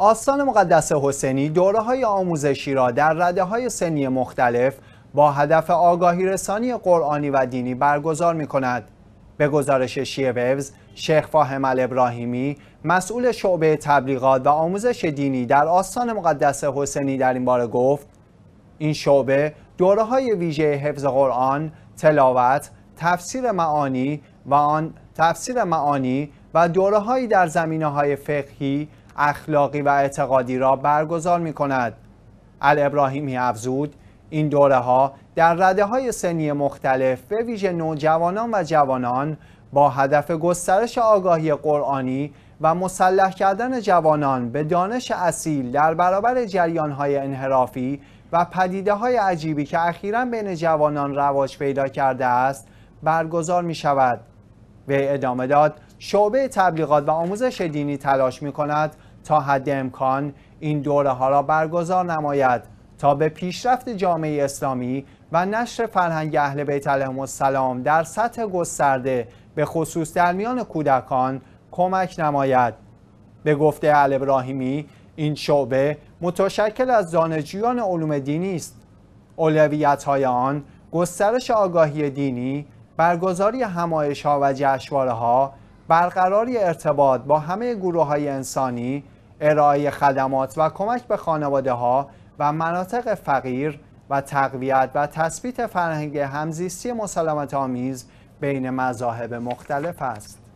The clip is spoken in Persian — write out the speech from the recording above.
آستان مقدس حسینی دوره های آموزشی را در رده های سنی مختلف با هدف آگاهی رسانی قرآنی و دینی برگزار می کند. به گزارش شیه ویوز، شیخ فاهم الابراهیمی، مسئول شعبه تبلیغات و آموزش دینی در آستان مقدس حسینی در این باره گفت این شعبه دوره های ویژه حفظ قرآن، تلاوت، تفسیر معانی و آن تفسیر معانی و دوره در زمینه های فقهی، اخلاقی و اعتقادی را برگزار می کند الابراهیمی افزود این دوره ها در رده های سنی مختلف به ویژه نوجوانان و جوانان با هدف گسترش آگاهی قرآنی و مسلح کردن جوانان به دانش اصیل در برابر جریان های انحرافی و پدیده های عجیبی که اخیرا بین جوانان رواج پیدا کرده است برگزار می شود. وی ادامه داد شعبه تبلیغات و آموزش دینی تلاش می کند تا حد امکان این دوره ها را برگزار نماید تا به پیشرفت جامعه اسلامی و نشر فرهنگ اهل بیت علیهم السلام در سطح گسترده به خصوص در میان کودکان کمک نماید به گفته علی ابراهیمی این شعبه متشکل از دانشجویان علوم دینی است اولویت های آن گسترش آگاهی دینی برگزاری همایش ها و جشنواره ها برقراری ارتباط با همه گروه های انسانی ارائه خدمات و کمک به خانواده ها و مناطق فقیر و تقویت و تثبیت فرهنگ همزیستی مسلمت آمیز بین مذاهب مختلف است.